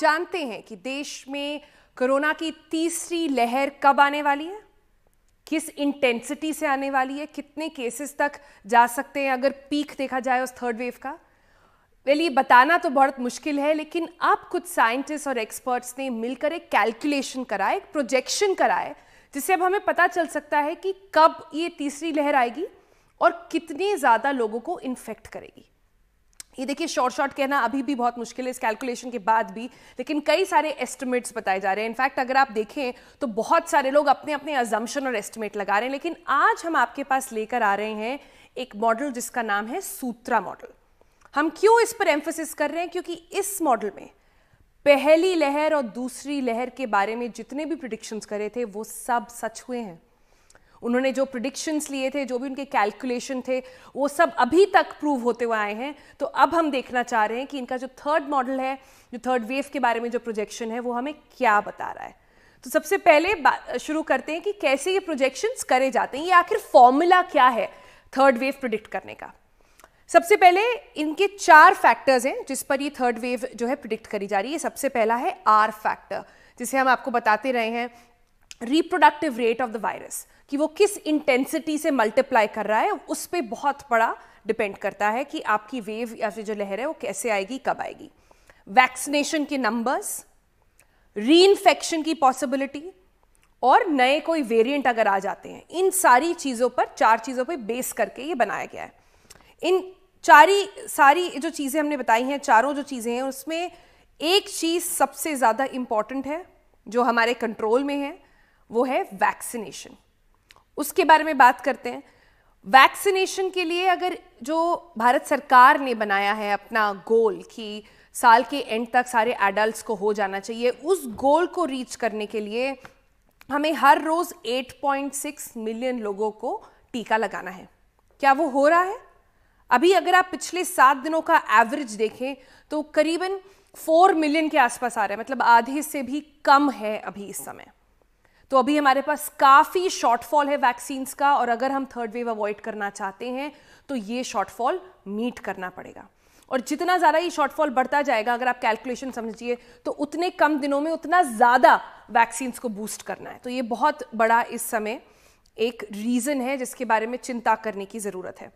जानते हैं कि देश में कोरोना की तीसरी लहर कब आने वाली है किस इंटेंसिटी से आने वाली है कितने केसेस तक जा सकते हैं अगर पीक देखा जाए उस थर्ड वेव का वेल ये बताना तो बहुत मुश्किल है लेकिन अब कुछ साइंटिस्ट और एक्सपर्ट्स ने मिलकर एक कैलकुलेशन करा एक प्रोजेक्शन कराए जिससे अब हमें पता चल सकता है कि कब ये तीसरी लहर आएगी और कितने ज़्यादा लोगों को इन्फेक्ट करेगी ये देखिए शॉर्ट शॉर्ट कहना अभी भी बहुत मुश्किल है इस कैलकुलेशन के बाद भी लेकिन कई सारे एस्टिमेट्स बताए जा रहे हैं इनफैक्ट अगर आप देखें तो बहुत सारे लोग अपने अपने अजम्पन और एस्टिमेट लगा रहे हैं लेकिन आज हम आपके पास लेकर आ रहे हैं एक मॉडल जिसका नाम है सूत्रा मॉडल हम क्यों इस पर एम्फोसिस कर रहे हैं क्योंकि इस मॉडल में पहली लहर और दूसरी लहर के बारे में जितने भी प्रिडिक्शंस करे थे वो सब सच हुए हैं उन्होंने जो प्रडिक्शंस लिए थे जो भी उनके कैलकुलेशन थे वो सब अभी तक प्रूव होते हुए आए हैं तो अब हम देखना चाह रहे हैं कि इनका जो थर्ड मॉडल है जो थर्ड वेव के बारे में जो प्रोजेक्शन है वो हमें क्या बता रहा है तो सबसे पहले शुरू करते हैं कि कैसे ये प्रोजेक्शंस करे जाते हैं ये आखिर फॉर्मूला क्या है थर्ड वेव प्रोडिक्ट करने का सबसे पहले इनके चार फैक्टर्स हैं जिस पर ये थर्ड वेव जो है प्रिडिक्ट करी जा रही है सबसे पहला है आर फैक्टर जिसे हम आपको बताते रहे हैं reproductive rate of the virus कि वो किस इंटेंसिटी से मल्टीप्लाई कर रहा है उस पर बहुत बड़ा डिपेंड करता है कि आपकी वेव या फिर जो लहर है वो कैसे आएगी कब आएगी वैक्सीनेशन के नंबर्स री इन्फेक्शन की पॉसिबिलिटी और नए कोई वेरिएंट अगर आ जाते हैं इन सारी चीज़ों पर चार चीज़ों पर बेस करके ये बनाया गया है इन चारी सारी जो चीज़ें हमने बताई हैं चारों जो चीज़ें हैं उसमें एक चीज़ सबसे ज़्यादा इम्पॉर्टेंट है जो हमारे कंट्रोल में है वो है वैक्सीनेशन उसके बारे में बात करते हैं वैक्सीनेशन के लिए अगर जो भारत सरकार ने बनाया है अपना गोल कि साल के एंड तक सारे एडल्ट्स को हो जाना चाहिए उस गोल को रीच करने के लिए हमें हर रोज़ 8.6 मिलियन लोगों को टीका लगाना है क्या वो हो रहा है अभी अगर आप पिछले सात दिनों का एवरेज देखें तो करीबन फोर मिलियन के आसपास आ रहा है मतलब आधे से भी कम है अभी इस समय तो अभी हमारे पास काफ़ी शॉर्टफॉल है वैक्सीन्स का और अगर हम थर्ड वेव अवॉइड करना चाहते हैं तो ये शॉर्टफॉल मीट करना पड़ेगा और जितना ज़्यादा ये शॉर्टफॉल बढ़ता जाएगा अगर आप कैलकुलेशन समझिए तो उतने कम दिनों में उतना ज़्यादा वैक्सीन्स को बूस्ट करना है तो ये बहुत बड़ा इस समय एक रीज़न है जिसके बारे में चिंता करने की ज़रूरत है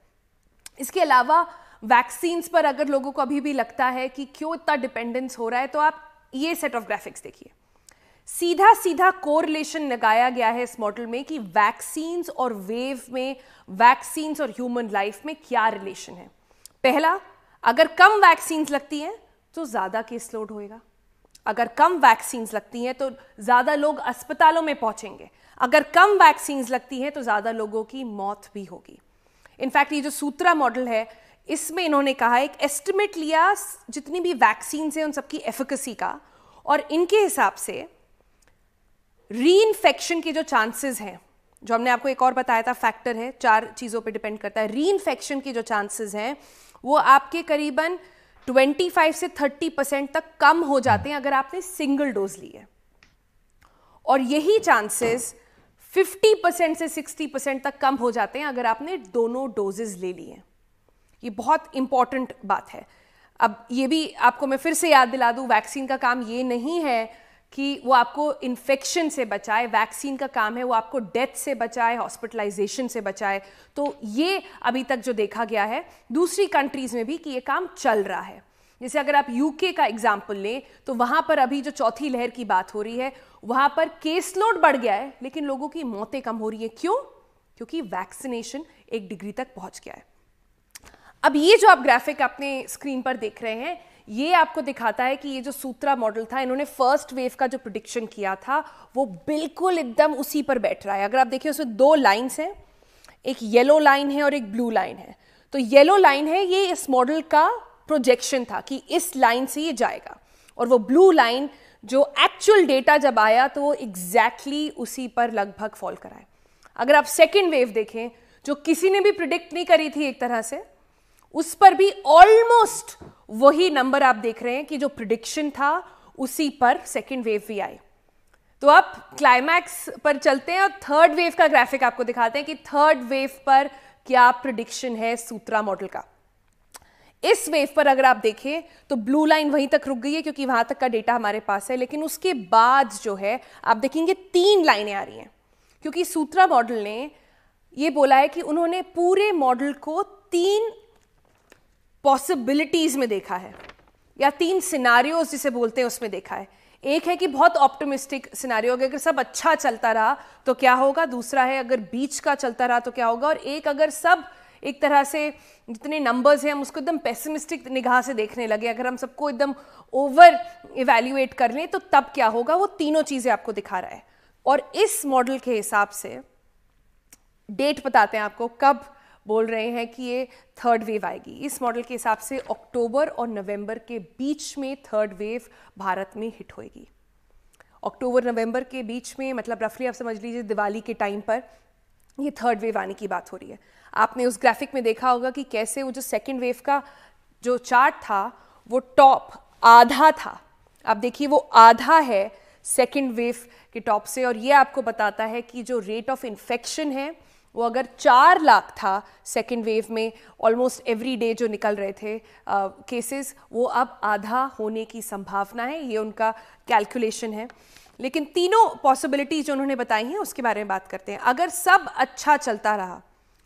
इसके अलावा वैक्सीन्स पर अगर लोगों को अभी भी लगता है कि क्यों इतना डिपेंडेंस हो रहा है तो आप ये सेट ऑफ ग्राफिक्स देखिए सीधा सीधा कोरिलेशन लगाया गया है इस मॉडल में कि वैक्सीन और वेव में वैक्सीन और ह्यूमन लाइफ में क्या रिलेशन है पहला अगर कम वैक्सीन लगती हैं तो ज़्यादा केस लोड होएगा अगर कम वैक्सीन लगती हैं तो ज़्यादा लोग अस्पतालों में पहुंचेंगे अगर कम वैक्सीन लगती हैं तो ज़्यादा लोगों की मौत भी होगी इनफैक्ट ये जो सूत्रा मॉडल है इसमें इन्होंने कहा एक एस्टिमेट लिया जितनी भी वैक्सीन हैं उन सबकी एफिकसी का और इनके हिसाब से री इन्फेक्शन के जो चांसेस हैं जो हमने आपको एक और बताया था फैक्टर है चार चीज़ों पे डिपेंड करता है री इन्फेक्शन के जो चांसेस हैं वो आपके करीबन 25 से 30 परसेंट तक कम हो जाते हैं अगर आपने सिंगल डोज ली है और यही चांसेस 50 परसेंट से 60 परसेंट तक कम हो जाते हैं अगर आपने दोनों डोजेज ले लिए ये बहुत इंपॉर्टेंट बात है अब ये भी आपको मैं फिर से याद दिला दूँ वैक्सीन का काम ये नहीं है कि वो आपको इन्फेक्शन से बचाए वैक्सीन का काम है वो आपको डेथ से बचाए हॉस्पिटलाइजेशन से बचाए तो ये अभी तक जो देखा गया है दूसरी कंट्रीज़ में भी कि ये काम चल रहा है जैसे अगर आप यूके का एग्जाम्पल लें तो वहाँ पर अभी जो चौथी लहर की बात हो रही है वहाँ पर केस लोड बढ़ गया है लेकिन लोगों की मौतें कम हो रही हैं क्यों क्योंकि वैक्सीनेशन एक डिग्री तक पहुँच गया है अब ये जो आप ग्राफिक अपने स्क्रीन पर देख रहे हैं ये आपको दिखाता है कि ये जो सूत्रा मॉडल था इन्होंने फर्स्ट वेव का जो प्रोडिक्शन किया था वो बिल्कुल एकदम उसी पर बैठ रहा है अगर आप देखिए उसमें दो लाइन्स हैं एक येलो लाइन है और एक ब्लू लाइन है तो येलो लाइन है ये इस मॉडल का प्रोजेक्शन था कि इस लाइन से ये जाएगा और वो ब्लू लाइन जो एक्चुअल डेटा जब आया तो वो एग्जैक्टली exactly उसी पर लगभग फॉल कराए अगर आप सेकेंड वेव देखें जो किसी ने भी प्रिडिक्ट नहीं करी थी एक तरह से उस पर भी ऑलमोस्ट वही नंबर आप देख रहे हैं कि जो प्रिडिक्शन था उसी पर सेकेंड वेव भी आई तो आप क्लाइमैक्स पर चलते हैं और थर्ड वेव का ग्राफिक आपको दिखाते हैं कि थर्ड वेव पर क्या प्रिडिक्शन है सूत्रा मॉडल का इस वेव पर अगर आप देखें तो ब्लू लाइन वहीं तक रुक गई है क्योंकि वहां तक का डेटा हमारे पास है लेकिन उसके बाद जो है आप देखेंगे तीन लाइनें आ रही हैं क्योंकि सूत्रा मॉडल ने ये बोला है कि उन्होंने पूरे मॉडल को तीन पॉसिबिलिटीज में देखा है या तीन सिनारियोज जिसे बोलते हैं उसमें देखा है एक है कि बहुत ऑप्टिमिस्टिक सिनारियो अगर सब अच्छा चलता रहा तो क्या होगा दूसरा है अगर बीच का चलता रहा तो क्या होगा और एक अगर सब एक तरह से जितने नंबर्स हैं हम उसको एकदम पेसिमिस्टिक निगाह से देखने लगे अगर हम सबको एकदम ओवर इवेल्यूएट कर लें तो तब क्या होगा वो तीनों चीज़ें आपको दिखा रहा है और इस मॉडल के हिसाब से डेट बताते हैं आपको कब बोल रहे हैं कि ये थर्ड वेव आएगी इस मॉडल के हिसाब से अक्टूबर और नवंबर के बीच में थर्ड वेव भारत में हिट होएगी अक्टूबर नवंबर के बीच में मतलब रफली आप समझ लीजिए दिवाली के टाइम पर ये थर्ड वेव आने की बात हो रही है आपने उस ग्राफिक में देखा होगा कि कैसे वो जो सेकेंड वेव का जो चार्ट था वो टॉप आधा था आप देखिए वो आधा है सेकेंड वेव के टॉप से और ये आपको बताता है कि जो रेट ऑफ इन्फेक्शन है वो अगर चार लाख था सेकेंड वेव में ऑलमोस्ट एवरी डे जो निकल रहे थे केसेस uh, वो अब आधा होने की संभावना है ये उनका कैलकुलेशन है लेकिन तीनों पॉसिबिलिटीज उन्होंने बताई हैं उसके बारे में बात करते हैं अगर सब अच्छा चलता रहा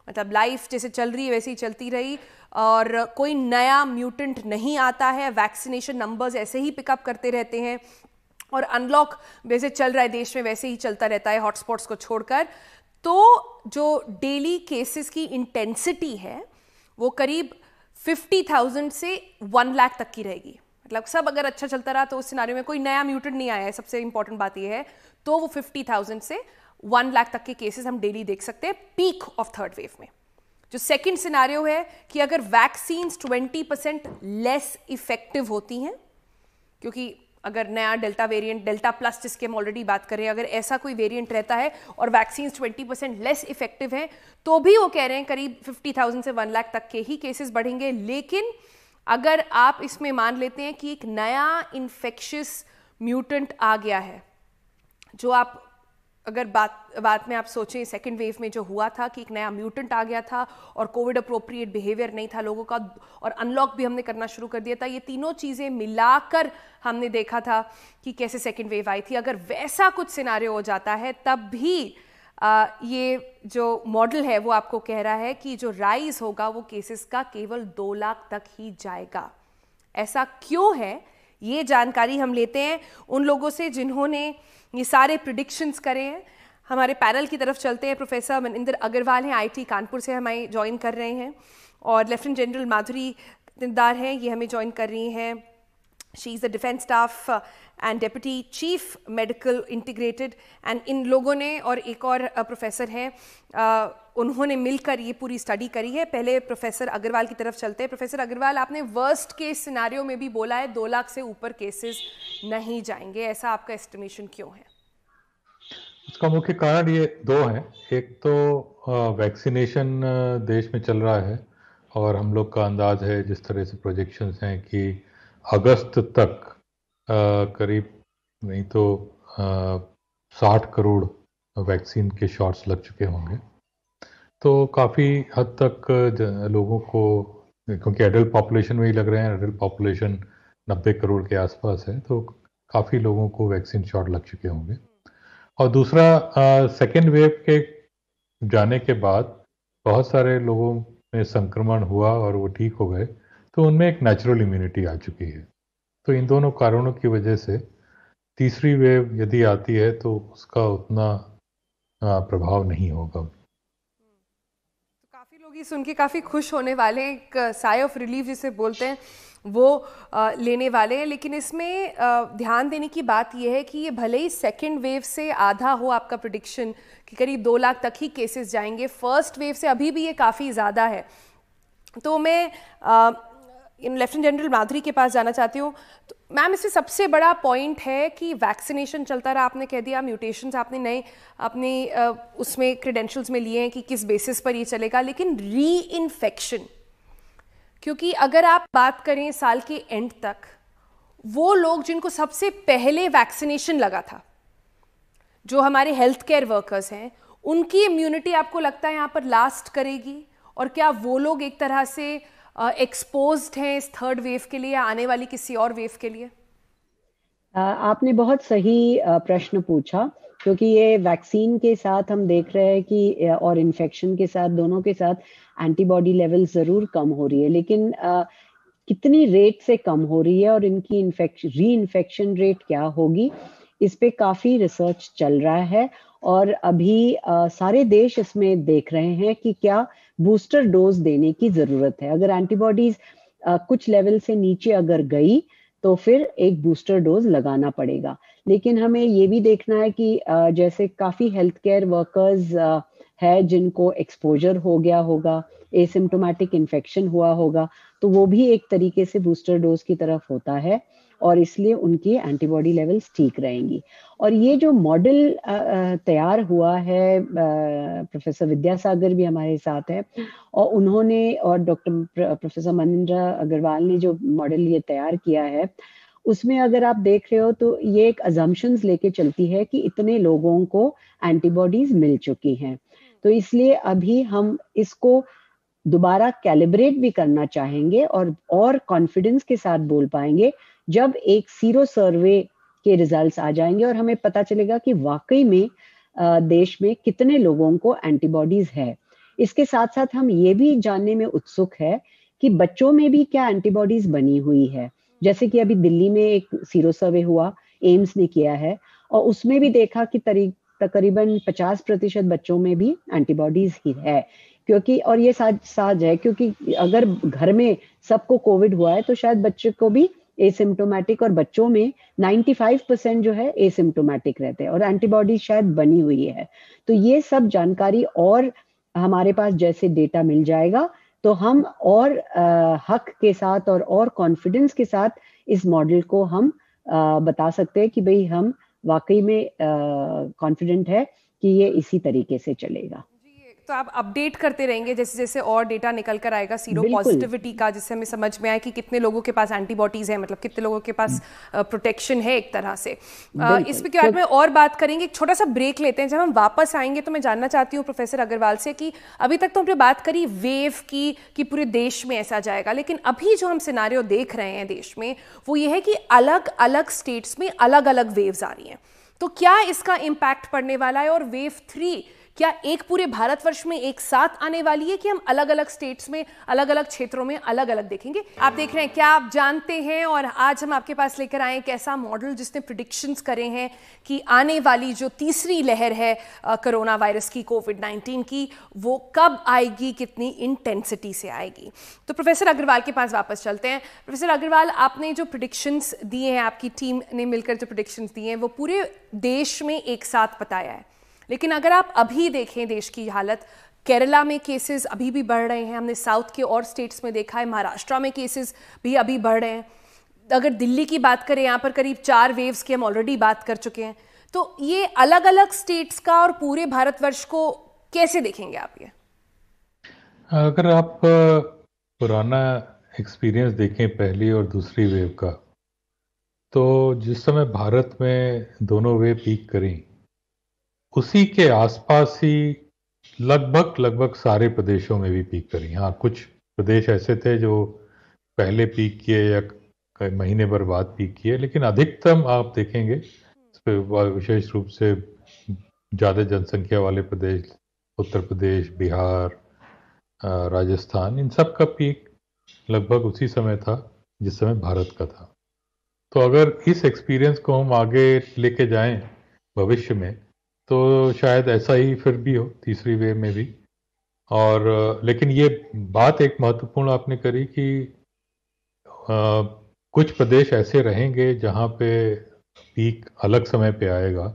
मतलब लाइफ जैसे चल रही है वैसे ही चलती रही और कोई नया म्यूटेंट नहीं आता है वैक्सीनेशन नंबर्स ऐसे ही पिकअप करते रहते हैं और अनलॉक वैसे चल रहा है देश में वैसे ही चलता रहता है हॉटस्पॉट्स को छोड़कर तो जो डेली केसेस की इंटेंसिटी है वो करीब 50,000 से 1 लाख तक की रहेगी मतलब सब अगर अच्छा चलता रहा तो उस सिनारी में कोई नया म्यूटेंट नहीं आया है सबसे इंपॉर्टेंट बात यह है तो वो 50,000 से 1 लाख तक के केसेस हम डेली देख सकते हैं पीक ऑफ थर्ड वेव में जो सेकंड सिनारियो है कि अगर वैक्सीन्स 20 परसेंट लेस इफेक्टिव होती हैं क्योंकि अगर नया डेल्टा वेरिएंट डेल्टा प्लस जिसके हम ऑलरेडी बात करें अगर ऐसा कोई वेरिएंट रहता है और वैक्सीन 20 परसेंट लेस इफेक्टिव हैं तो भी वो कह रहे हैं करीब 50,000 से 1 लाख तक के ही केसेस बढ़ेंगे लेकिन अगर आप इसमें मान लेते हैं कि एक नया इन्फेक्शस म्यूटेंट आ गया है जो आप अगर बात बात में आप सोचें सेकेंड वेव में जो हुआ था कि एक नया म्यूटेंट आ गया था और कोविड अप्रोप्रिएट बिहेवियर नहीं था लोगों का और अनलॉक भी हमने करना शुरू कर दिया था ये तीनों चीज़ें मिलाकर हमने देखा था कि कैसे सेकेंड वेव आई थी अगर वैसा कुछ सिनारियो हो जाता है तब भी आ, ये जो मॉडल है वो आपको कह रहा है कि जो राइज होगा वो केसेस का केवल दो लाख तक ही जाएगा ऐसा क्यों है ये जानकारी हम लेते हैं उन लोगों से जिन्होंने ये सारे प्रिडिक्शंस करे हैं हमारे पैनल की तरफ चलते हैं प्रोफेसर मनिंदर अग्रवाल हैं आईटी कानपुर से हमें ज्वाइन कर रहे हैं और लेफ्टिनेंट जनरल माधुरी दिनदार हैं ये हमें ज्वाइन कर रही हैं she is the defence staff and deputy chief medical integrated and इन लोगों ने और एक और प्रोफेसर uh, हैं uh, उन्होंने मिलकर ये पूरी स्टडी करी है पहले प्रोफेसर अग्रवाल की तरफ चलते हैं प्रोफेसर अग्रवाल आपने वर्स्ट केस सिनारियो में भी बोला है दो लाख से ऊपर केसेस नहीं जाएंगे ऐसा आपका एस्टिमेशन क्यों है उसका मुख्य कारण ये दो हैं एक तो वैक्सीनेशन uh, देश में चल रहा है और हम लोग का अंदाज है जिस तरह से प्रोजेक्शंस हैं कि अगस्त तक करीब नहीं तो साठ करोड़ वैक्सीन के शॉट्स लग चुके होंगे तो काफ़ी हद तक लोगों को क्योंकि एडल्ट पॉपुलेशन में ही लग रहे हैं एडल्ट पॉपुलेशन नब्बे करोड़ के आसपास है तो काफ़ी लोगों को वैक्सीन शॉट लग चुके होंगे और दूसरा सेकेंड वेव के जाने के बाद बहुत सारे लोगों में संक्रमण हुआ और वो ठीक हो गए तो उनमें एक नेचुरल इम्यूनिटी आ चुकी है तो इन दोनों कारणों की वजह से तीसरी वेव यदि आती है तो उसका उतना प्रभाव नहीं होगा तो काफ़ी लोग ये सुन के काफ़ी खुश होने वाले हैं एक साय ऑफ रिलीफ जिसे बोलते हैं वो लेने वाले हैं लेकिन इसमें ध्यान देने की बात यह है कि ये भले ही सेकेंड वेव से आधा हो आपका प्रडिक्शन कि करीब दो लाख तक ही केसेस जाएंगे फर्स्ट वेव से अभी भी ये काफ़ी ज़्यादा है तो मैं इन लेफ्टिनेंट जनरल माधुरी के पास जाना चाहती हूँ तो मैम इसमें सबसे बड़ा पॉइंट है कि वैक्सीनेशन चलता रहा आपने कह दिया म्यूटेशंस आपने नए अपने उसमें क्रेडेंशियल्स में लिए हैं कि किस बेसिस पर ये चलेगा लेकिन री इन्फेक्शन क्योंकि अगर आप बात करें साल के एंड तक वो लोग जिनको सबसे पहले वैक्सीनेशन लगा था जो हमारे हेल्थ केयर वर्कर्स हैं उनकी इम्यूनिटी आपको लगता है यहाँ पर लास्ट करेगी और क्या वो लोग एक तरह से एक्सपोज हैं इस थर्ड वेव के लिए आने वाली किसी और वेव के लिए आपने बहुत सही प्रश्न पूछा क्योंकि ये वैक्सीन के साथ हम देख रहे हैं कि और इन्फेक्शन के साथ दोनों के साथ एंटीबॉडी लेवल जरूर कम हो रही है लेकिन कितनी रेट से कम हो रही है और इनकी इन्फेक्शन री इन्फेक्शन रेट क्या होगी इस पे काफी रिसर्च चल रहा है और अभी आ, सारे देश इसमें देख रहे हैं कि क्या बूस्टर डोज देने की जरूरत है अगर एंटीबॉडीज कुछ लेवल से नीचे अगर गई तो फिर एक बूस्टर डोज लगाना पड़ेगा लेकिन हमें ये भी देखना है कि आ, जैसे काफी हेल्थ केयर वर्कर्स है जिनको एक्सपोजर हो गया होगा एसिम्टोमेटिक इन्फेक्शन हुआ होगा तो वो भी एक तरीके से बूस्टर डोज की तरफ होता है और इसलिए उनकी एंटीबॉडी लेवल्स ठीक रहेंगी और ये जो मॉडल तैयार हुआ है प्रोफेसर विद्यासागर भी हमारे साथ है और उन्होंने और डॉक्टर प्रोफेसर मनिंद्रा अग्रवाल ने जो मॉडल ये तैयार किया है उसमें अगर आप देख रहे हो तो ये एक अजम्पन्स लेके चलती है कि इतने लोगों को एंटीबॉडीज मिल चुकी हैं तो इसलिए अभी हम इसको दोबारा कैलिब्रेट भी करना चाहेंगे और और कॉन्फिडेंस के साथ बोल पाएंगे जब एक सीरो सर्वे के रिजल्ट्स आ जाएंगे और हमें पता चलेगा कि वाकई में देश में कितने लोगों को एंटीबॉडीज है इसके साथ साथ हम ये भी जानने में उत्सुक है कि बच्चों में भी क्या एंटीबॉडीज बनी हुई है जैसे कि अभी दिल्ली में एक सीरो सर्वे हुआ एम्स ने किया है और उसमें भी देखा कि तकरीबन 50 प्रतिशत बच्चों में भी एंटीबॉडीज ही है क्योंकि और ये साज साज है क्योंकि अगर घर में सबको कोविड हुआ है तो शायद बच्चे को भी एसिम्टोमेटिक और बच्चों में 95 परसेंट जो है एसिम्टोमेटिक रहते हैं और एंटीबॉडी शायद बनी हुई है तो ये सब जानकारी और हमारे पास जैसे डेटा मिल जाएगा तो हम और आ, हक के साथ और और कॉन्फिडेंस के साथ इस मॉडल को हम आ, बता सकते हैं कि भाई हम वाकई में कॉन्फिडेंट है कि ये इसी तरीके से चलेगा तो आप अपडेट करते रहेंगे जैसे जैसे और डेटा निकल कर आएगा सीरो पॉजिटिविटी का जिससे हमें समझ में आए कि कितने लोगों के पास एंटीबॉडीज है मतलब कितने लोगों के पास प्रोटेक्शन हम्म। है एक तरह से इस पे के बारे में और बात करेंगे एक छोटा सा ब्रेक लेते हैं जब हम वापस आएंगे तो मैं जानना चाहती हूँ प्रोफेसर अग्रवाल से कि अभी तक तो हमने बात करी वेव की कि पूरे देश में ऐसा जाएगा लेकिन अभी जो हम सिनारियो देख रहे हैं देश में वो ये है कि अलग अलग स्टेट्स में अलग अलग वेव्स आ रही हैं तो क्या इसका इम्पैक्ट पड़ने वाला है और वेव थ्री क्या एक पूरे भारतवर्ष में एक साथ आने वाली है कि हम अलग अलग स्टेट्स में अलग अलग क्षेत्रों में अलग अलग देखेंगे आप देख रहे हैं क्या आप जानते हैं और आज हम आपके पास लेकर आए एक ऐसा मॉडल जिसने प्रिडिक्शन करे हैं कि आने वाली जो तीसरी लहर है कोरोना वायरस की कोविड नाइन्टीन की वो कब आएगी कितनी इंटेंसिटी से आएगी तो प्रोफेसर अग्रवाल के पास वापस चलते हैं प्रोफेसर अग्रवाल आपने जो प्रिडिक्शंस दिए हैं आपकी टीम ने मिलकर जो प्रिडिक्शंस दिए हैं वो पूरे देश में एक साथ बताया है लेकिन अगर आप अभी देखें देश की हालत केरला में केसेस अभी भी बढ़ रहे हैं हमने साउथ के और स्टेट्स में देखा है महाराष्ट्र में केसेस भी अभी बढ़ रहे हैं अगर दिल्ली की बात करें यहाँ पर करीब चार वेव्स की हम ऑलरेडी बात कर चुके हैं तो ये अलग अलग स्टेट्स का और पूरे भारतवर्ष को कैसे देखेंगे आप ये अगर आप पुराना एक्सपीरियंस देखें पहली और दूसरी वेव का तो जिस समय भारत में दोनों वेव पीक करें उसी के आसपास ही लगभग लगभग सारे प्रदेशों में भी पीक करी हाँ कुछ प्रदेश ऐसे थे जो पहले पीक किए या महीने भर बाद पीक किए लेकिन अधिकतम आप देखेंगे विशेष रूप से ज़्यादा जनसंख्या वाले प्रदेश उत्तर प्रदेश बिहार राजस्थान इन सब का पीक लगभग उसी समय था जिस समय भारत का था तो अगर इस एक्सपीरियंस को हम आगे लेके जाएं भविष्य में तो शायद ऐसा ही फिर भी हो तीसरी वे में भी और लेकिन ये बात एक महत्वपूर्ण आपने करी कि आ, कुछ प्रदेश ऐसे रहेंगे जहाँ पे पीक अलग समय पे आएगा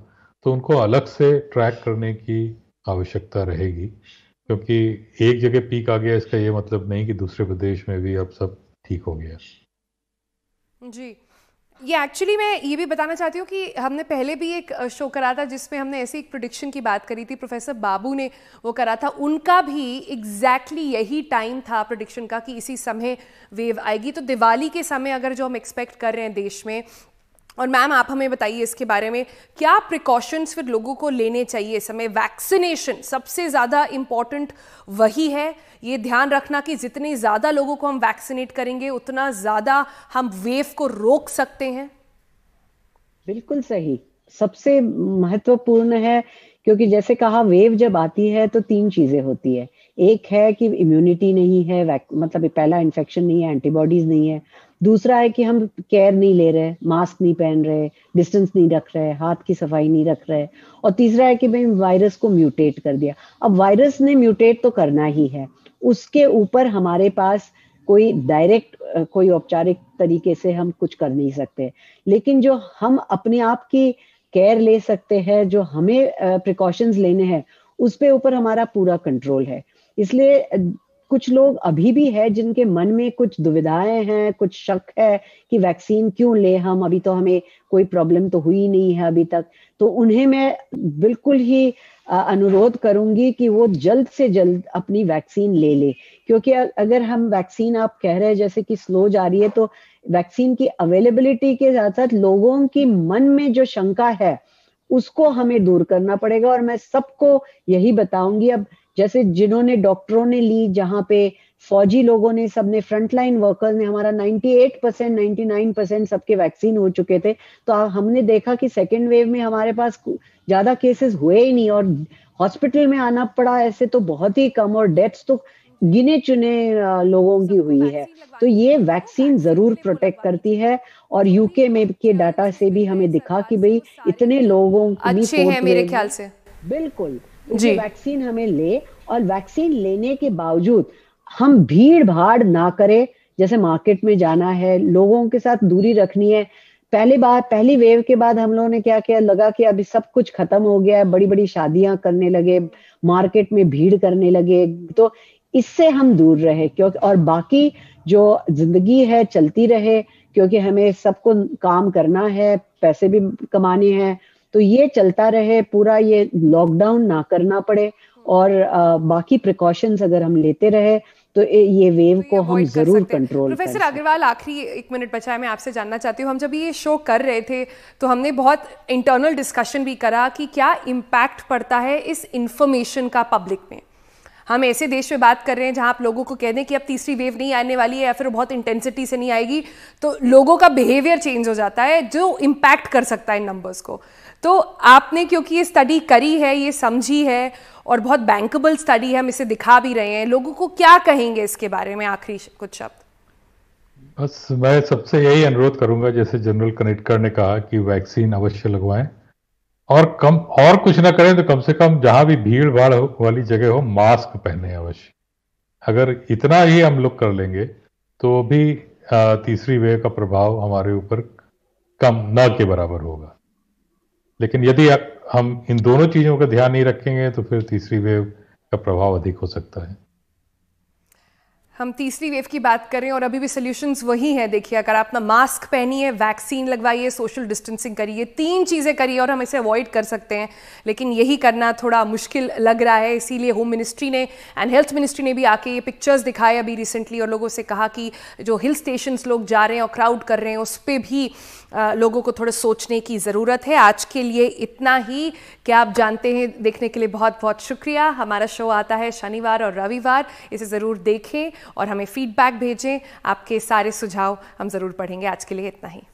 तो उनको अलग से ट्रैक करने की आवश्यकता रहेगी क्योंकि एक जगह पीक आ गया इसका ये मतलब नहीं कि दूसरे प्रदेश में भी अब सब ठीक हो गया जी ये yeah, एक्चुअली मैं ये भी बताना चाहती हूँ कि हमने पहले भी एक शो करा था जिसमें हमने ऐसी एक प्रोडिक्शन की बात करी थी प्रोफेसर बाबू ने वो करा था उनका भी एग्जैक्टली exactly यही टाइम था प्रोडिक्शन का कि इसी समय वेव आएगी तो दिवाली के समय अगर जो हम एक्सपेक्ट कर रहे हैं देश में और मैम आप हमें बताइए इसके बारे में क्या प्रिकॉशंस फिर लोगों को लेने चाहिए इस समय वैक्सीनेशन सबसे ज़्यादा इम्पॉर्टेंट वही है ये ध्यान रखना कि जितने ज़्यादा लोगों को हम वैक्सीनेट करेंगे उतना ज़्यादा हम वेव को रोक सकते हैं बिल्कुल सही सबसे महत्वपूर्ण है क्योंकि जैसे कहा वेव जब आती है तो तीन चीजें होती है एक है कि इम्यूनिटी नहीं है मतलब पहला इन्फेक्शन नहीं है एंटीबॉडीज नहीं है दूसरा है कि हम केयर नहीं ले रहे मास्क नहीं पहन रहे डिस्टेंस नहीं रख रहे हाथ की सफाई नहीं रख रहे और तीसरा है कि भाई वायरस को म्यूटेट कर दिया अब वायरस ने म्यूटेट तो करना ही है उसके ऊपर हमारे पास कोई डायरेक्ट कोई औपचारिक तरीके से हम कुछ कर नहीं सकते लेकिन जो हम अपने आप की केयर ले सकते हैं जो हमें प्रिकॉशंस लेने हैं उस पे ऊपर हमारा पूरा कंट्रोल है इसलिए कुछ लोग अभी भी है जिनके मन में कुछ दुविधाएं हैं कुछ शक है कि वैक्सीन क्यों ले हम अभी तो हमें कोई प्रॉब्लम तो हुई नहीं है अभी तक तो उन्हें मैं बिल्कुल ही अनुरोध करूंगी कि वो जल्द से जल्द अपनी वैक्सीन ले ले क्योंकि अगर हम वैक्सीन आप कह रहे हैं जैसे कि स्लो जा रही है तो वैक्सीन की अवेलेबिलिटी के साथ साथ लोगों की मन में जो शंका है उसको हमें दूर करना पड़ेगा और मैं सबको यही बताऊंगी अब जैसे जिन्होंने डॉक्टरों ने ली जहाँ पे फौजी लोगों ने सबने फ्रंटलाइन वर्कर्स ने हमारा 98 परसेंट नाइन्टी परसेंट सबके वैक्सीन हो चुके थे तो हमने देखा कि सेकेंड वेव में हमारे पास ज्यादा केसेस हुए ही नहीं और हॉस्पिटल में आना पड़ा ऐसे तो बहुत ही कम और डेथ्स तो गिने चुने लोगों की हुई है तो ये वैक्सीन जरूर प्रोटेक्ट करती है और यूके तो में के डाटा से भी हमें दिखा कि भाई इतने लोगों अच्छे हैं मेरे ख्याल से बिल्कुल जी वैक्सीन हमें ले और वैक्सीन लेने के बावजूद हम भीड़ भाड़ ना करें जैसे मार्केट में जाना है लोगों के साथ दूरी रखनी है पहले बार पहली वेव के बाद हम लोगों ने क्या किया लगा कि अभी सब कुछ खत्म हो गया है बड़ी बड़ी शादियां करने लगे मार्केट में भीड़ करने लगे तो इससे हम दूर रहे क्योंकि और बाकी जो जिंदगी है चलती रहे क्योंकि हमें सबको काम करना है पैसे भी कमाने हैं तो ये चलता रहे पूरा ये लॉकडाउन ना करना पड़े और आ, बाकी प्रिकॉशंस अगर हम लेते रहे तो ये वेव तो को हम जरूर कंट्रोल प्रोफेसर अग्रवाल आखिरी एक मिनट बचा है मैं आपसे जानना चाहती हूँ हम जब ये शो कर रहे थे तो हमने बहुत इंटरनल डिस्कशन भी करा कि क्या इम्पैक्ट पड़ता है इस इंफॉर्मेशन का पब्लिक में हम ऐसे देश में बात कर रहे हैं जहां आप लोगों को कह दें कि अब तीसरी वेव नहीं आने वाली है या फिर बहुत इंटेंसिटी से नहीं आएगी तो लोगों का बिहेवियर चेंज हो जाता है जो इम्पैक्ट कर सकता है इन नंबर्स को तो आपने क्योंकि ये स्टडी करी है ये समझी है और बहुत बैंकेबल स्टडी है हम इसे दिखा भी रहे हैं लोगों को क्या कहेंगे इसके बारे में आखिरी कुछ शब्द बस मैं सबसे यही अनुरोध करूंगा जैसे जनरल कनेटकर ने कहा कि वैक्सीन अवश्य लगवाएं और कम और कुछ ना करें तो कम से कम जहां भी भीड़ भाड़ वाली जगह हो मास्क पहने अवश्य अगर इतना ही हम लोग कर लेंगे तो भी तीसरी वेव का प्रभाव हमारे ऊपर कम न के बराबर होगा लेकिन यदि हम इन दोनों चीज़ों का ध्यान नहीं रखेंगे तो फिर तीसरी वेव का प्रभाव अधिक हो सकता है हम तीसरी वेव की बात करें और अभी भी सोल्यूशन वही है देखिए अगर आप ना मास्क पहनिए वैक्सीन लगवाइए सोशल डिस्टेंसिंग करिए तीन चीज़ें करिए और हम इसे अवॉइड कर सकते हैं लेकिन यही करना थोड़ा मुश्किल लग रहा है इसीलिए होम मिनिस्ट्री ने एंड हेल्थ मिनिस्ट्री ने भी आके ये पिक्चर्स दिखाए अभी रिसेंटली और लोगों से कहा कि जो हिल स्टेशन लोग जा रहे हैं और क्राउड कर रहे हैं उस पर भी लोगों को थोड़ा सोचने की ज़रूरत है आज के लिए इतना ही क्या आप जानते हैं देखने के लिए बहुत बहुत शुक्रिया हमारा शो आता है शनिवार और रविवार इसे ज़रूर देखें और हमें फीडबैक भेजें आपके सारे सुझाव हम ज़रूर पढ़ेंगे आज के लिए इतना ही